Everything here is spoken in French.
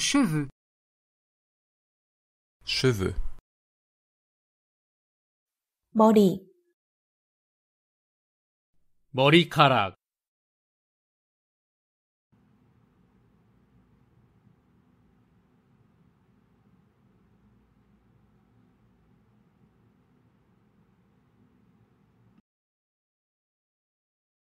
cheveux cheveux body body